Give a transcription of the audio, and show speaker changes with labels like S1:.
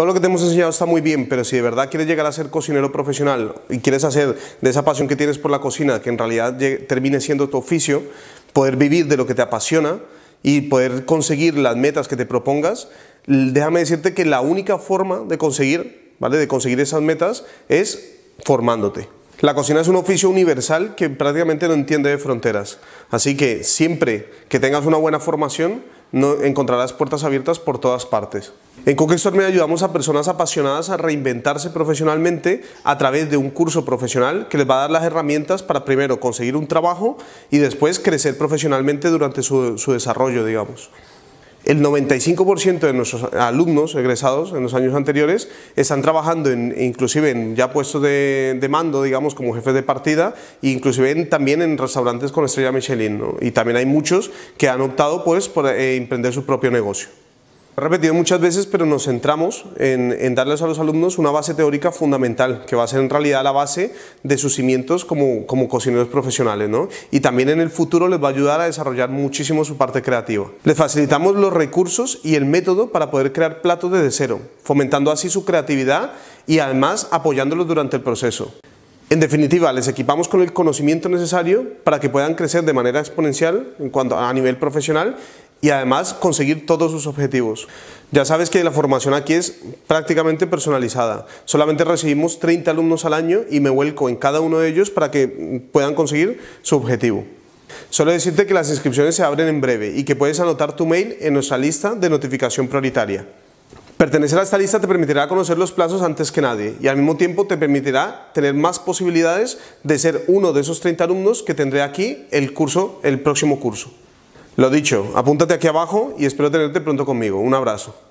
S1: todo lo que te hemos enseñado está muy bien, pero si de verdad quieres llegar a ser cocinero profesional y quieres hacer de esa pasión que tienes por la cocina, que en realidad termine siendo tu oficio, poder vivir de lo que te apasiona y poder conseguir las metas que te propongas, déjame decirte que la única forma de conseguir, ¿vale? De conseguir esas metas es formándote. La cocina es un oficio universal que prácticamente no entiende de fronteras. Así que siempre que tengas una buena formación, encontrarás puertas abiertas por todas partes. En Cookstore me ayudamos a personas apasionadas a reinventarse profesionalmente a través de un curso profesional que les va a dar las herramientas para primero conseguir un trabajo y después crecer profesionalmente durante su desarrollo, digamos el 95% de nuestros alumnos egresados en los años anteriores están trabajando en, inclusive en ya puestos de, mando, digamos, como jefes de partida, e inclusive también en restaurantes con estrella Michelin. Y también hay muchos que han optado pues, por eh, emprender su propio negocio repetido muchas veces, pero nos centramos en, darles a los alumnos una base teórica fundamental, que va a ser en realidad la base de sus cimientos como, cocineros profesionales, Y también en el futuro les va a ayudar a desarrollar muchísimo su parte creativa. Les facilitamos los recursos y el método para poder crear platos desde cero, fomentando así su creatividad y además apoyándolos durante el proceso. En definitiva, les equipamos con el conocimiento necesario para que puedan crecer de manera exponencial en cuanto a nivel profesional y además conseguir todos sus objetivos. Ya sabes que la formación aquí es prácticamente personalizada. Solamente recibimos 30 alumnos al año y me vuelco en cada uno de ellos para que puedan conseguir su objetivo. Solo decirte que las inscripciones se abren en breve y que puedes anotar tu mail en nuestra lista de notificación prioritaria. Pertenecer a esta lista te permitirá conocer los plazos antes que nadie y al mismo tiempo te permitirá tener más posibilidades de ser uno de esos 30 alumnos que tendré aquí el curso, el próximo curso. Lo dicho, apúntate aquí abajo y espero tenerte pronto conmigo. Un abrazo.